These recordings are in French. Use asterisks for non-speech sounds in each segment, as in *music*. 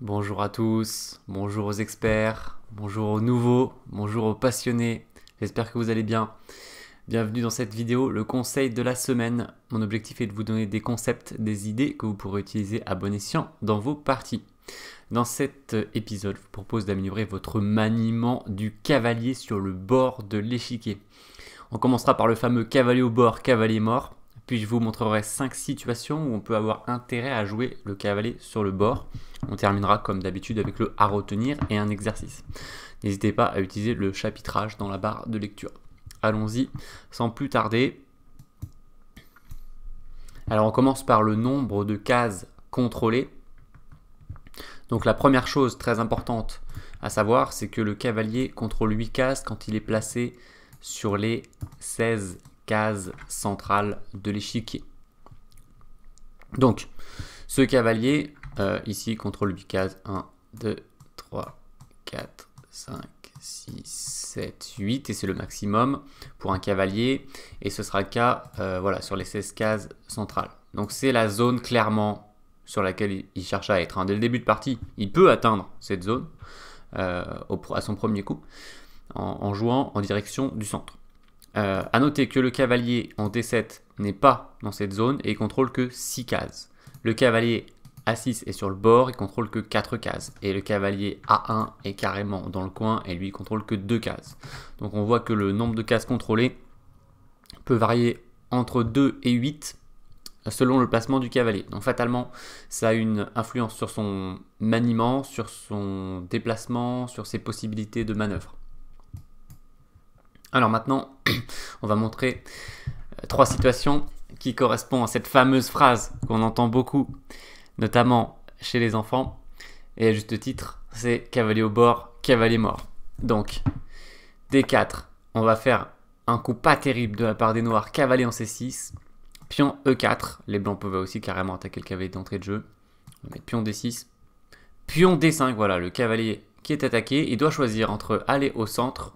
Bonjour à tous, bonjour aux experts, bonjour aux nouveaux, bonjour aux passionnés, j'espère que vous allez bien. Bienvenue dans cette vidéo, le conseil de la semaine. Mon objectif est de vous donner des concepts, des idées que vous pourrez utiliser à bon escient dans vos parties. Dans cet épisode, je vous propose d'améliorer votre maniement du cavalier sur le bord de l'échiquier. On commencera par le fameux cavalier au bord, cavalier mort. Puis je vous montrerai 5 situations où on peut avoir intérêt à jouer le cavalier sur le bord. On terminera comme d'habitude avec le à retenir et un exercice. N'hésitez pas à utiliser le chapitrage dans la barre de lecture. Allons-y sans plus tarder. Alors on commence par le nombre de cases contrôlées. Donc la première chose très importante à savoir, c'est que le cavalier contrôle 8 cases quand il est placé sur les 16 case centrale de l'échiquier. Donc, ce cavalier, euh, ici, contrôle du cases, 1, 2, 3, 4, 5, 6, 7, 8, et c'est le maximum pour un cavalier, et ce sera le cas euh, voilà, sur les 16 cases centrales. Donc c'est la zone clairement sur laquelle il cherche à être. Hein. Dès le début de partie, il peut atteindre cette zone euh, au, à son premier coup en jouant en direction du centre. A euh, à noter que le cavalier en D7 n'est pas dans cette zone et il contrôle que 6 cases. Le cavalier a6 est sur le bord, il contrôle que 4 cases. Et le cavalier A1 est carrément dans le coin et lui contrôle que 2 cases. Donc on voit que le nombre de cases contrôlées peut varier entre 2 et 8 selon le placement du cavalier. Donc fatalement, ça a une influence sur son maniement, sur son déplacement, sur ses possibilités de manœuvre. Alors maintenant, *clears throat* on va montrer euh, trois situations qui correspondent à cette fameuse phrase qu'on entend beaucoup, notamment chez les enfants. Et à juste titre, c'est cavalier au bord, cavalier mort. Donc, D4, on va faire un coup pas terrible de la part des noirs, cavalier en C6, pion E4, les blancs peuvent aussi carrément attaquer le cavalier d'entrée de jeu, on met pion D6, pion D5, voilà, le cavalier qui est attaqué, il doit choisir entre aller au centre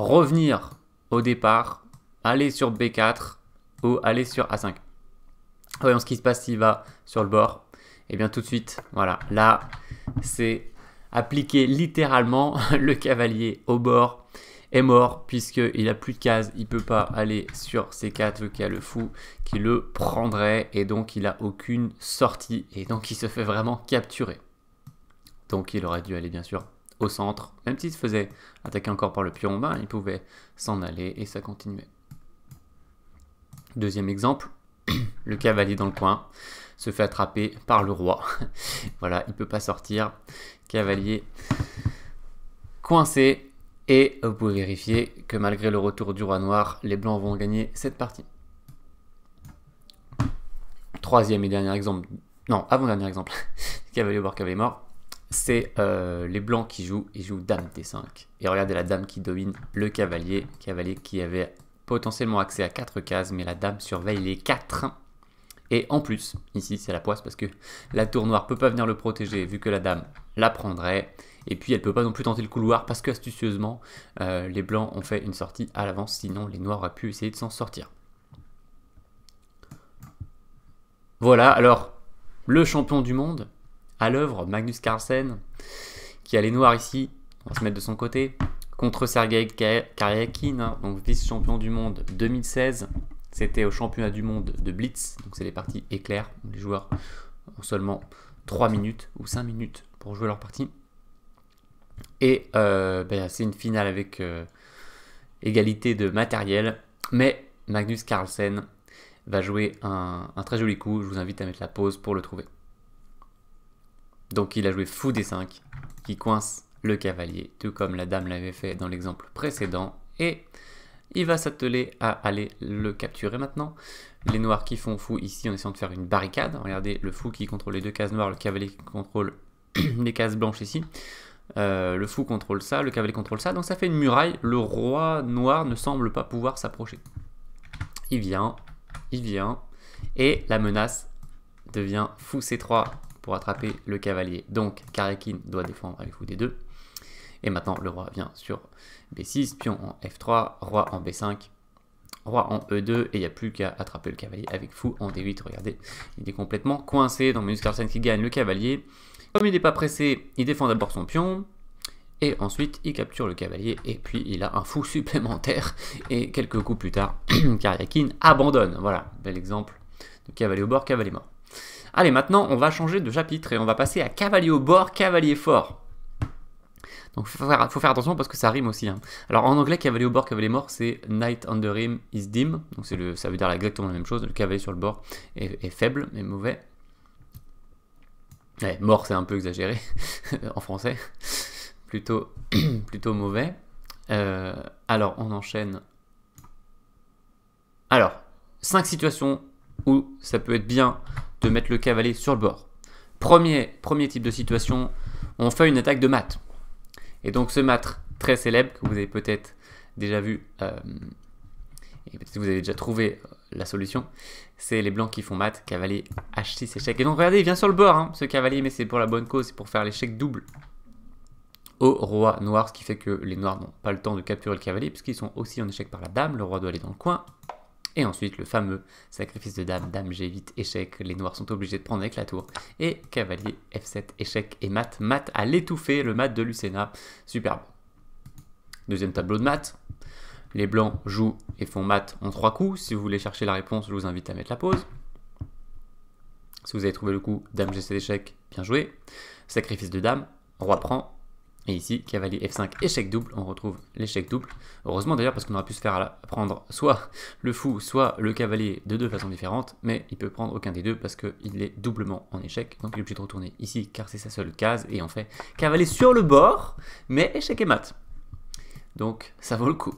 revenir au départ, aller sur B4 ou aller sur A5. Voyons ce qui se passe s'il va sur le bord. Et eh bien tout de suite, voilà, là, c'est appliquer littéralement *laughs* le cavalier au bord est mort puisqu'il n'a plus de cases, il peut pas aller sur C4, le a le fou qui le prendrait et donc il n'a aucune sortie et donc il se fait vraiment capturer. Donc il aurait dû aller bien sûr au centre. Même s'il se faisait attaquer encore par le pion, il pouvait s'en aller et ça continuait. Deuxième exemple, *clears throat* le cavalier dans le coin se fait attraper par le roi. *laughs* voilà, il ne peut pas sortir. Cavalier coincé. Et vous pouvez vérifier que malgré le retour du roi noir, les blancs vont gagner cette partie. Troisième et dernier exemple. Non, avant-dernier exemple. *laughs* cavalier au bord, cavalier mort c'est euh, les blancs qui jouent, ils jouent dame t 5 Et regardez la dame qui domine le cavalier, cavalier qui avait potentiellement accès à 4 cases, mais la dame surveille les 4. Et en plus, ici c'est la poisse parce que la tour noire peut pas venir le protéger vu que la dame la prendrait. Et puis elle ne peut pas non plus tenter le couloir parce que astucieusement euh, les blancs ont fait une sortie à l'avance, sinon les noirs auraient pu essayer de s'en sortir. Voilà, alors le champion du monde, à l'œuvre Magnus Carlsen, qui a les noirs ici, on va se mettre de son côté, contre Sergei Karyakin, hein, donc vice-champion du monde 2016. C'était au championnat du monde de Blitz, donc c'est les parties éclairs, les joueurs ont seulement 3 minutes ou 5 minutes pour jouer leur partie. Et euh, ben, c'est une finale avec euh, égalité de matériel. Mais Magnus Carlsen va jouer un très joli coup. Je vous invite à mettre la pause pour le trouver. Donc il a joué fou des 5 qui coince le cavalier, tout comme la dame l'avait fait dans l'exemple précédent. Et il va s'atteler à aller le capturer maintenant. Les noirs qui font fou ici en essayant de faire une barricade. Regardez le fou qui contrôle les deux cases noires, le cavalier qui contrôle *clears throat* les cases blanches ici. Euh, le fou contrôle ça, le cavalier contrôle ça. Donc ça fait une muraille. Le roi noir ne semble pas pouvoir s'approcher. Il vient, il vient. Et la menace devient fou C3 pour attraper le cavalier. Donc Karakin doit défendre avec fou D2. Et maintenant le roi vient sur B6, pion en F3, roi en B5, roi en E2, et il n'y a plus qu'à attraper le cavalier avec fou en D8. Regardez, il est complètement coincé. dans Minus Carlsen qui gagne le cavalier. Comme il n'est pas pressé, il défend d'abord son pion. Et ensuite, il capture le cavalier, et puis il a un fou *laughs* supplémentaire. Et quelques coups plus tard, *clears throat* Karyakin abandonne. Voilà, bel exemple de cavalier au bord, cavalier mort. Allez, maintenant, on va changer de chapitre et on va passer à cavalier au bord, cavalier fort. Donc faut faire, faut faire attention parce que ça rime aussi. Hein. Alors en anglais, cavalier au bord, cavalier mort, c'est knight on the rim is dim. Donc c'est le, ça veut dire exactement la même chose. Le cavalier sur le bord est, faible, mais mauvais. Ouais, mort, c'est un peu exagéré *laughs* en français. Plutôt, *clears throat* plutôt mauvais. Euh, alors on enchaîne. Alors, cinq situations ou ça peut être bien de mettre le cavalier sur le bord. Premier, premier type de situation, on fait une attaque de mat. Et donc ce mat très célèbre que vous avez peut-être déjà vu euh, et peut-être que vous avez déjà trouvé euh, la solution, c'est les blancs qui font mat, cavalier H6 échec. Et donc regardez, il vient sur le bord hein, ce cavalier, mais c'est pour la bonne cause, c'est pour faire l'échec double au roi noir, ce qui fait que les noirs n'ont pas le temps de capturer le cavalier puisqu'ils sont aussi en échec par la dame, le roi doit aller dans le coin, et ensuite, le fameux sacrifice de dame, dame g8, échec, les noirs sont obligés de prendre avec la tour. Et cavalier f7, échec et mat, mat à l'étouffer le mat de Lucena, superbe. Deuxième tableau de maths. Les blancs jouent et font mat en trois coups. Si vous voulez chercher la réponse, je vous invite à mettre la pause. Si vous avez trouvé le coup, dame g7 échec, bien joué. Sacrifice de dame, roi prend, et ici, cavalier F5, échec double, on retrouve l'échec double. Heureusement d'ailleurs parce qu'on aurait pu se faire prendre soit le fou, soit le cavalier de deux façons différentes, mais il peut prendre aucun des deux parce qu'il est doublement en échec. Donc il est obligé de retourner ici car c'est sa seule case et en fait cavalier sur le bord, mais échec et mat. Donc ça vaut le coup.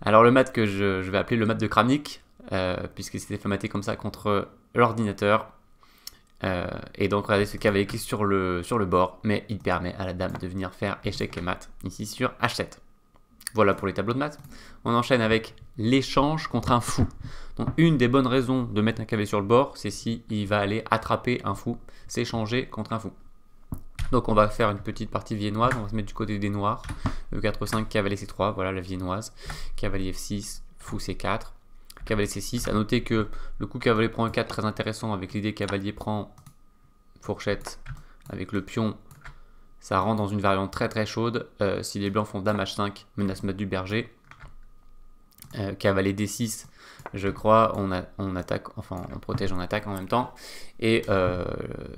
Alors le mat que je, vais appeler le mat de Kramnik, euh, puisqu'il s'était fait comme ça contre l'ordinateur, euh, et donc regardez ce cavalier qui est sur le, sur le bord, mais il permet à la dame de venir faire échec et mat ici sur h7. Voilà pour les tableaux de maths. On enchaîne avec l'échange contre un fou. Donc une des bonnes raisons de mettre un cavalier sur le bord, c'est s'il va aller attraper un fou, s'échanger contre un fou. Donc on va faire une petite partie viennoise, on va se mettre du côté des noirs. E4, 5, cavalier C3, voilà la viennoise. Cavalier F6, fou C4, cavalier c6. à noter que le coup cavalier prend 4 très intéressant avec l'idée cavalier prend fourchette avec le pion. Ça rend dans une variante très très chaude. Euh, si les blancs font dame h5, menace mat du berger. Euh, cavalier d6, je crois, on, on, attaque, enfin on protège, en attaque en même temps. Et, euh,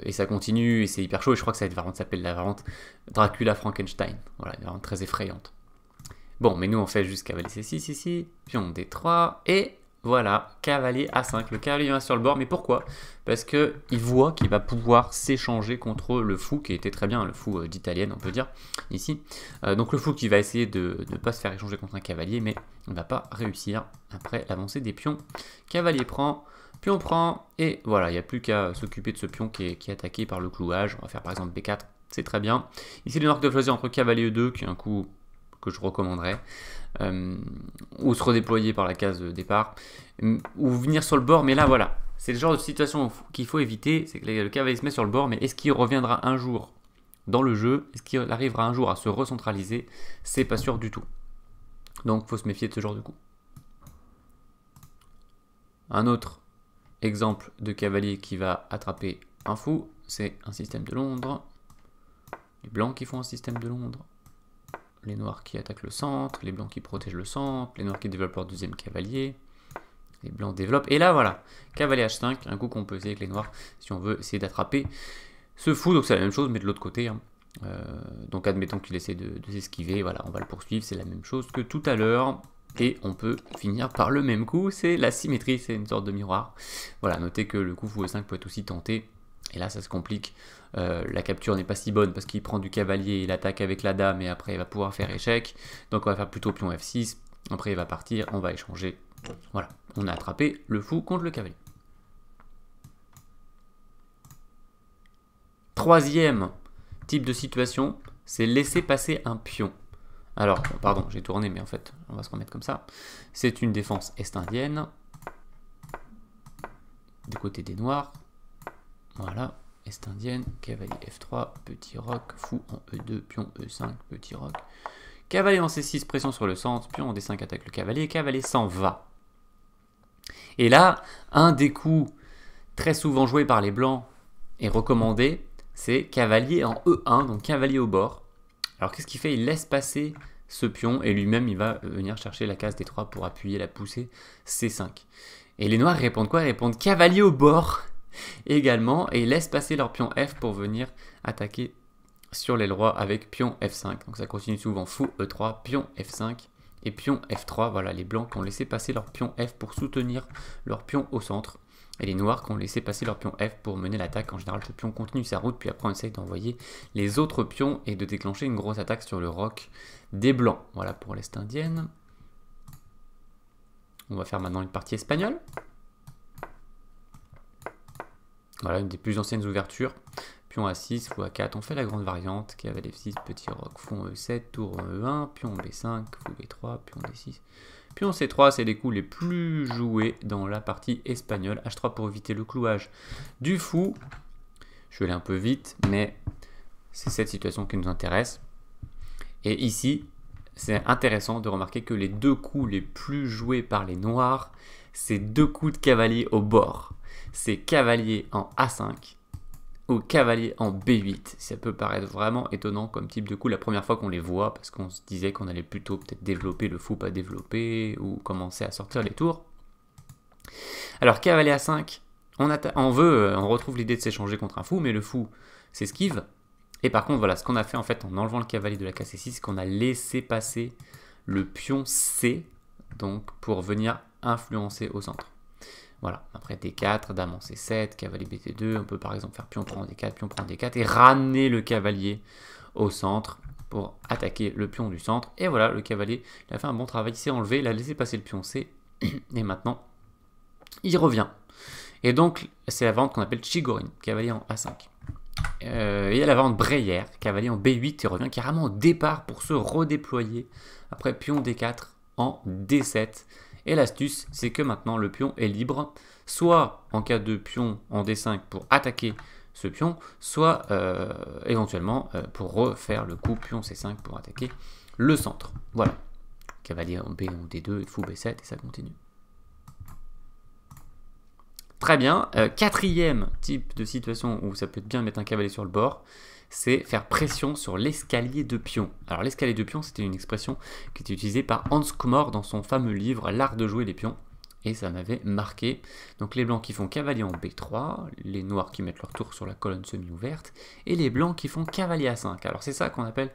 et ça continue, et c'est hyper chaud. Et je crois que cette variante s'appelle la variante Dracula Frankenstein. Voilà, une variante très effrayante. Bon, mais nous on fait juste cavalier c6 ici, pion d3, et voilà, cavalier A5. Le cavalier vient sur le bord, mais pourquoi Parce que il voit qu'il va pouvoir s'échanger contre le fou, qui était très bien, le fou euh, d'italienne, on peut dire, ici. Euh, donc le fou qui va essayer de ne pas se faire échanger contre un cavalier, mais il ne va pas réussir après l'avancée des pions. Cavalier prend, pion prend, et voilà, il n'y a plus qu'à s'occuper de ce pion qui est, qui est attaqué par le clouage. On va faire par exemple B4, c'est très bien. Ici, le marque de choisir entre cavalier E2, qui est un coup que je recommanderais. Euh, ou se redéployer par la case de départ, mm, ou venir sur le bord. Mais là, voilà, c'est le genre de situation qu'il faut éviter. C'est que le cavalier se met sur le bord, mais est-ce qu'il reviendra un jour dans le jeu Est-ce qu'il arrivera un jour à se recentraliser C'est pas sûr du tout. Donc, faut se méfier de ce genre de coup. Un autre exemple de cavalier qui va attraper un fou, c'est un système de Londres. Les blancs qui font un système de Londres les noirs qui attaquent le centre, les blancs qui protègent le centre, les noirs qui développent leur deuxième cavalier, les blancs développent. Et là, voilà, cavalier H5, un coup qu'on peut essayer avec les noirs si on veut essayer d'attraper ce fou. Donc c'est la même chose, mais de l'autre côté. Hein. Euh, donc admettons qu'il essaie de, s'esquiver, voilà, on va le poursuivre, c'est la même chose que tout à l'heure. Et on peut finir par le même coup, c'est la symétrie, c'est une sorte de miroir. Voilà, notez que le coup fou E5 peut être aussi tenté et là, ça se complique. Euh, la capture n'est pas si bonne parce qu'il prend du cavalier, il attaque avec la dame et après il va pouvoir faire échec. Donc on va faire plutôt pion F6. Après il va partir, on va échanger. Voilà, on a attrapé le fou contre le cavalier. Troisième type de situation, c'est laisser passer un pion. Alors, pardon, j'ai tourné, mais en fait, on va se remettre comme ça. C'est une défense est-indienne, du côté des noirs, voilà, Est indienne, cavalier F3, petit roc, fou en E2, pion E5, petit roc. Cavalier en C6, pression sur le centre, pion en D5 attaque le cavalier, cavalier s'en va. Et là, un des coups très souvent joué par les blancs et recommandé, c'est cavalier en E1, donc cavalier au bord. Alors qu'est-ce qu'il fait Il laisse passer ce pion et lui-même il va euh, venir chercher la case D3 pour appuyer la poussée C5. Et les noirs répondent quoi Ils répondent cavalier au bord également et laissent passer leur pion F pour venir attaquer sur les rois avec pion F5. Donc ça continue souvent fou E3, pion F5 et pion F3. Voilà les blancs qui ont laissé passer leur pion F pour soutenir leur pion au centre. Et les noirs qui ont laissé passer leur pion F pour mener l'attaque. En général, ce pion continue sa route, puis après on essaye d'envoyer les autres pions et de déclencher une grosse attaque sur le roc des blancs. Voilà pour l'Est indienne. On va faire maintenant une partie espagnole. Voilà, une des plus anciennes ouvertures. Pion A6, Fou A4, on fait la grande variante. Cavalier F6, petit roc, fond E7, tour E1, pion B5, fou B3, pion D6. Pion C3, c'est les coups les plus joués dans la partie espagnole. H3 pour éviter le clouage du fou. Je vais aller un peu vite, mais c'est cette situation qui nous intéresse. Et ici, c'est intéressant de remarquer que les deux coups les plus joués par les noirs, c'est deux coups de cavalier au bord c'est cavalier en A5 ou cavalier en B8. Ça peut paraître vraiment étonnant comme type de coup la première fois qu'on les voit, parce qu'on se disait qu'on allait plutôt peut-être développer le fou pas développer, ou commencer à sortir les tours. Alors cavalier A5, on, veut, euh, on retrouve l'idée de s'échanger contre un fou, mais le fou s'esquive. Et par contre, voilà, ce qu'on a fait en fait en enlevant le cavalier de la c 6 c'est qu'on a laissé passer le pion C, donc pour venir influencer au centre. Voilà, après D4, dame en C7, cavalier BT2, on peut par exemple faire pion prend D4, pion prend D4 et ramener le cavalier au centre pour attaquer le pion du centre. Et voilà, le cavalier, a fait un bon travail, il s'est enlevé, il a laissé passer le pion C *clears throat* et maintenant il revient. Et donc, c'est la vente qu'on appelle Chigorin, cavalier en A5. Euh, il y a la vente Breyer, cavalier en B8 et revient carrément au départ pour se redéployer après pion D4 en D7 et l'astuce, c'est que maintenant le pion est libre, soit en cas de pion en D5 pour attaquer ce pion, soit euh, éventuellement euh, pour refaire le coup pion C5 pour attaquer le centre. Voilà. Cavalier en b en D2, fou B7 et ça continue. Très bien. Euh, quatrième type de situation où ça peut être bien de mettre un cavalier sur le bord, c'est faire pression sur l'escalier de pion. Alors l'escalier de pion, c'était une expression qui était utilisée par Hans Kummer dans son fameux livre L'art de jouer les pions. Et ça m'avait marqué. Donc les blancs qui font cavalier en B3, les noirs qui mettent leur tour sur la colonne semi-ouverte, et les blancs qui font cavalier à 5. Alors c'est ça qu'on appelle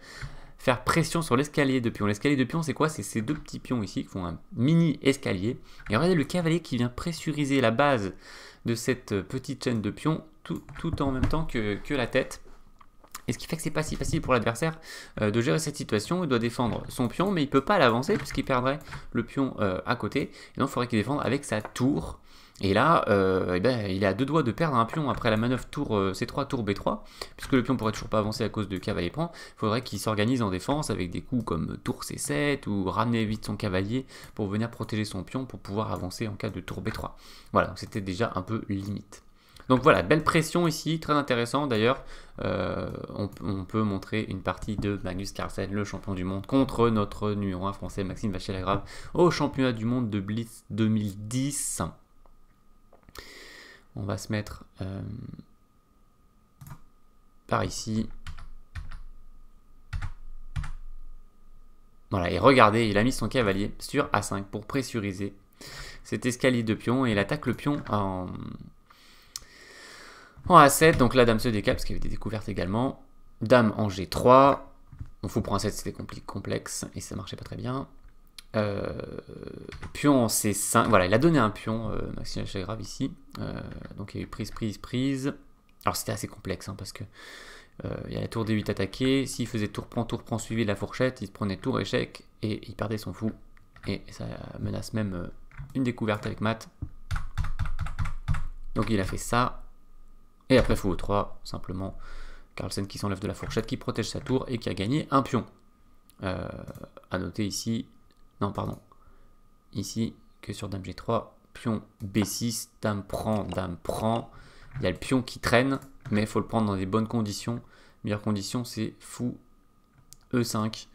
faire pression sur l'escalier de pion. L'escalier de pion, c'est quoi C'est ces deux petits pions ici qui font un mini escalier. Et regardez le cavalier qui vient pressuriser la base de cette petite chaîne de pions tout, tout en même temps que, que la tête. Et ce qui fait que c'est pas si facile pour l'adversaire euh, de gérer cette situation. Il doit défendre son pion, mais il peut pas l'avancer puisqu'il perdrait le pion euh, à côté. Et donc il faudrait qu'il défende avec sa tour. Et là, euh, eh ben, il a deux doigts de perdre un pion après la manœuvre tour C3, tour B3, puisque le pion pourrait toujours pas avancer à cause de cavalier prend. Il faudrait qu'il s'organise en défense avec des coups comme tour C7 ou ramener vite son cavalier pour venir protéger son pion pour pouvoir avancer en cas de tour B3. Voilà, c'était déjà un peu limite. Donc voilà, belle pression ici, très intéressant d'ailleurs. Euh, on, peut montrer une partie de Magnus Carlsen, le champion du monde, contre notre numéro 1 français Maxime Vaché-Lagrave, au championnat du monde de Blitz 2010. On va se mettre euh, par ici. Voilà, et regardez, il a mis son cavalier sur A5 pour pressuriser cet escalier de pion et il attaque le pion en, en A7, donc la dame se décale parce qu'il y avait des découvertes également. Dame en G3. On fou pour un 7 c'était complexe et ça marchait pas très bien. Euh, pion en C5. Voilà, il a donné un pion, euh, Maxime Chagrave ici. Euh, donc il y a eu prise, prise, prise. Alors c'était assez complexe hein, parce que euh, il y a la tour D8 attaquée. S'il faisait tour prend, tour prend suivi de la fourchette, il prenait tour échec et il perdait son fou. Et ça menace même une découverte avec Mat. Donc il a fait ça. Et après fou 3, simplement Carlsen qui s'enlève de la fourchette, qui protège sa tour et qui a gagné un pion. Euh, à noter ici, non pardon, ici que sur Dame G3, pion B6, Dame prend, Dame prend. Il y a le pion qui traîne, mais il faut le prendre dans des bonnes conditions. Meilleure condition, c'est fou E5.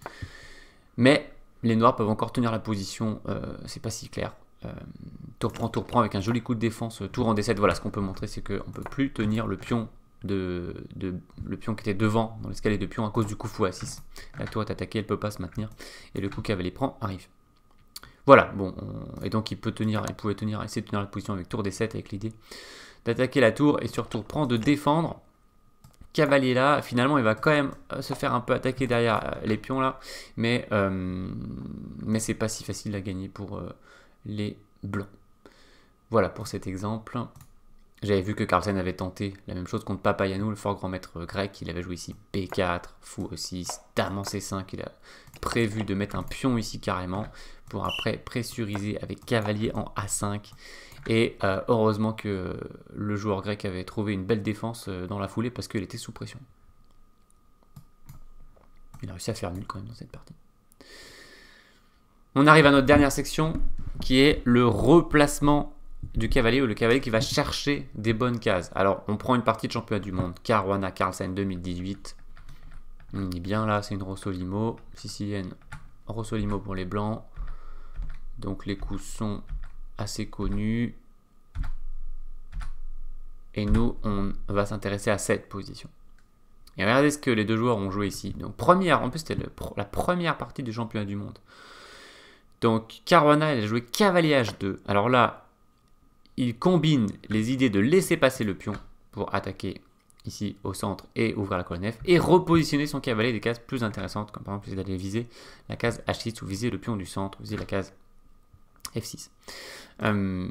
Mais les noirs peuvent encore tenir la position, euh, c'est pas si clair. Euh, tour prend, tour prend avec un joli coup de défense, euh, tour en D7. Voilà, ce qu'on peut montrer, c'est qu'on ne peut plus tenir le pion de, le pion qui était devant dans l'escalier de pion à cause du coup fou à 6. La tour est attaquée, elle peut pas se maintenir. Et le coup cavalier prend arrive. Voilà, bon, et donc il peut tenir, il pouvait tenir, essayer de tenir la position avec tour D7 avec l'idée d'attaquer la tour et sur tour prend de défendre. Cavalier là, finalement il va quand même euh, se faire un peu attaquer derrière les pions là, mais, mais c'est pas si facile à gagner pour, les blancs. Voilà pour cet exemple. J'avais vu que Carlsen avait tenté la même chose contre Papayanou, le fort grand maître grec. Il avait joué ici p 4 fou aussi, dame C5. Il a prévu de mettre un pion ici carrément pour après pressuriser avec cavalier en A5. Et euh, heureusement que le joueur grec avait trouvé une belle défense euh, dans la foulée parce qu'il était sous pression. Il a réussi à faire nul quand même dans cette partie. On arrive à notre dernière section, qui est le replacement du cavalier ou le cavalier qui va chercher des bonnes cases. Alors, on prend une partie de championnat du monde. Caruana Carlsen 2018. On dit bien là, c'est une Rossolimo. Sicilienne Rossolimo pour les blancs. Donc, les coups sont assez connus. Et nous, on va s'intéresser à cette position. Et regardez ce que les deux joueurs ont joué ici. Donc, première, en plus, c'était la première partie du championnat du monde. Donc Caruana, elle a joué cavalier h2. Alors là, il combine les idées de laisser passer le pion pour attaquer ici au centre et ouvrir la colonne F et repositionner son cavalier des cases plus intéressantes, comme par exemple d'aller viser la case H6 ou viser le pion du centre, viser la case F6. Euh,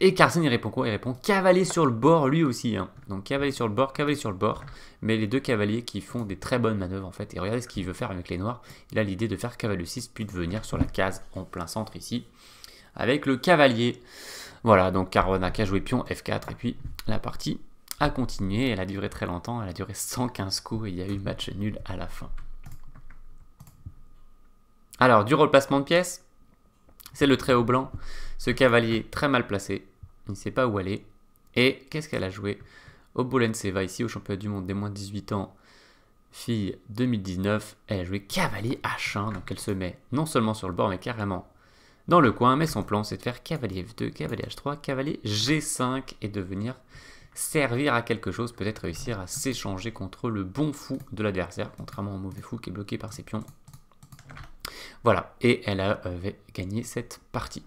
et Carson il répond quoi Il répond cavalier sur le bord, lui aussi. Hein. Donc cavalier sur le bord, cavalier sur le bord. Mais les deux cavaliers qui font des très bonnes manœuvres, en fait. Et regardez ce qu'il veut faire avec les noirs. Il a l'idée de faire cavalier 6, puis de venir sur la case en plein centre ici, avec le cavalier. Voilà, donc a joué pion F4, et puis la partie a continué. Elle a duré très longtemps, elle a duré 115 coups, et il y a eu match nul à la fin. Alors, du replacement de pièces c'est le haut blanc. Ce cavalier très mal placé. Il ne sait pas où aller. Et qu'est-ce qu'elle a joué au Bolenseva, ici au championnat du monde des moins de 18 ans, fille 2019. Elle a joué cavalier H1, donc elle se met non seulement sur le bord, mais carrément dans le coin. Mais son plan, c'est de faire cavalier F2, cavalier H3, cavalier G5 et de venir servir à quelque chose, peut-être réussir à s'échanger contre le bon fou de l'adversaire, contrairement au mauvais fou qui est bloqué par ses pions voilà, et elle avait euh, gagné cette partie.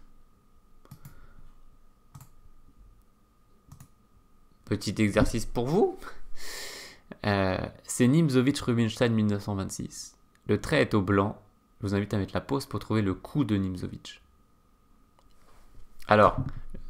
Petit exercice pour vous. *laughs* Euh, c'est Nimzovic Rubinstein 1926. Le trait est au blanc. Je vous invite à mettre la pause pour trouver le coup de Nimzovic. Alors,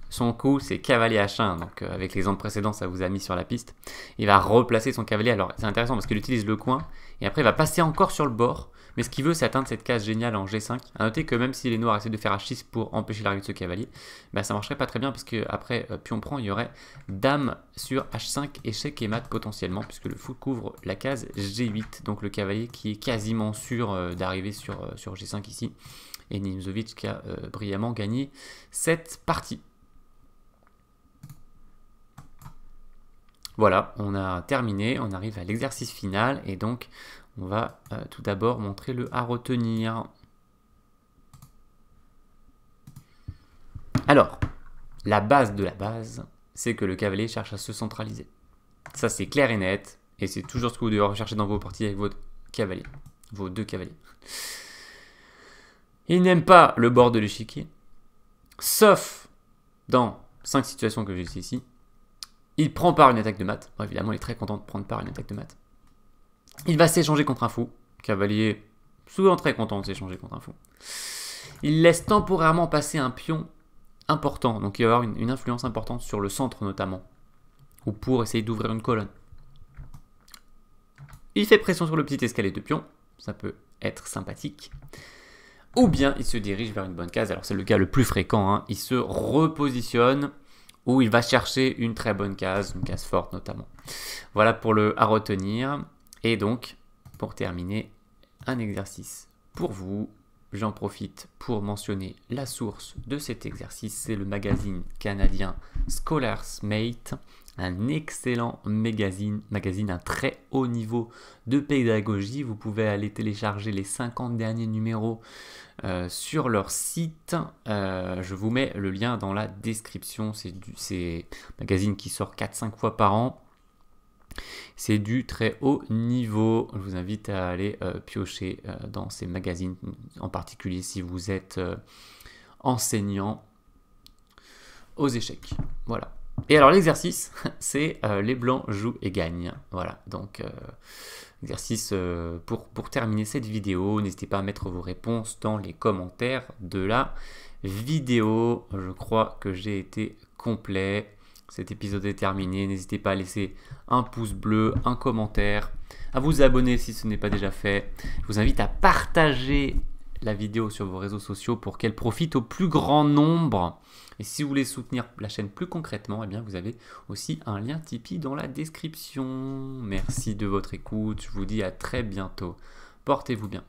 son coup, c'est cavalier H1. Donc, euh, avec avec l'exemple précédent, ça vous a mis sur la piste. Il va replacer son cavalier. Alors, c'est intéressant parce qu'il utilise le coin. Et après, il va passer encore sur le bord. Mais ce qu'il veut, c'est atteindre cette case géniale en G5. À noter que même si les noirs essaient de faire H6 pour empêcher l'arrivée de ce cavalier, ça bah, ça marcherait pas très bien parce que après euh, pion prend, il y aurait dame sur H5, échec et mat potentiellement, puisque le fou couvre la case G8. Donc, le cavalier qui est quasiment sûr euh, d'arriver sur, sur G5 ici et Nimzovic qui a brillamment gagné cette partie. Voilà, on a terminé, on arrive à l'exercice final et donc on va euh, tout d'abord montrer le à retenir. Alors, la base de la base, c'est que le cavalier cherche à se centraliser. Ça, c'est clair et net, et c'est toujours ce que vous devez rechercher dans vos parties avec votre cavalier, vos deux cavaliers. Il n'aime pas le bord de l'échiquier, sauf dans cinq situations que j'ai ici. Il prend part à une attaque de maths. évidemment, il est très content de prendre part à une attaque de maths. Il va s'échanger contre un fou. Cavalier, souvent très content de s'échanger contre un fou. Il laisse temporairement passer un pion important. Donc il va avoir une, influence importante sur le centre notamment. Ou pour essayer d'ouvrir une colonne. Il fait pression sur le petit escalier de pion. Ça peut être sympathique. Ou bien il se dirige vers une bonne case. Alors c'est le cas le plus fréquent. Hein. Il se repositionne où il va chercher une très bonne case, une case forte notamment. Voilà pour le à retenir. Et donc, pour terminer, un exercice pour vous. J'en profite pour mentionner la source de cet exercice, c'est le magazine canadien Scholars Mate un excellent magazine, magazine à très haut niveau de pédagogie. Vous pouvez aller télécharger les 50 derniers numéros euh, sur leur site. Euh, je vous mets le lien dans la description. C'est un magazine qui sort 4-5 fois par an. C'est du très haut niveau. Je vous invite à aller euh, piocher dans ces magazines, en particulier si vous êtes enseignant aux échecs. Voilà. Et alors l'exercice, *laughs* c'est euh, les blancs jouent et gagnent. Voilà, donc euh, exercice euh, pour, pour terminer cette vidéo. N'hésitez pas à mettre vos réponses dans les commentaires de la vidéo. Je crois que j'ai été complet. Cet épisode est terminé. N'hésitez pas à laisser un pouce bleu, un commentaire, à vous abonner si ce n'est pas déjà fait. Je vous invite à partager la vidéo sur vos réseaux sociaux pour qu'elle profite au plus grand nombre. Et si vous voulez soutenir la chaîne plus concrètement, eh bien vous avez aussi un lien Tipeee dans la description. Merci de votre écoute, je vous dis à très bientôt. Portez-vous bien.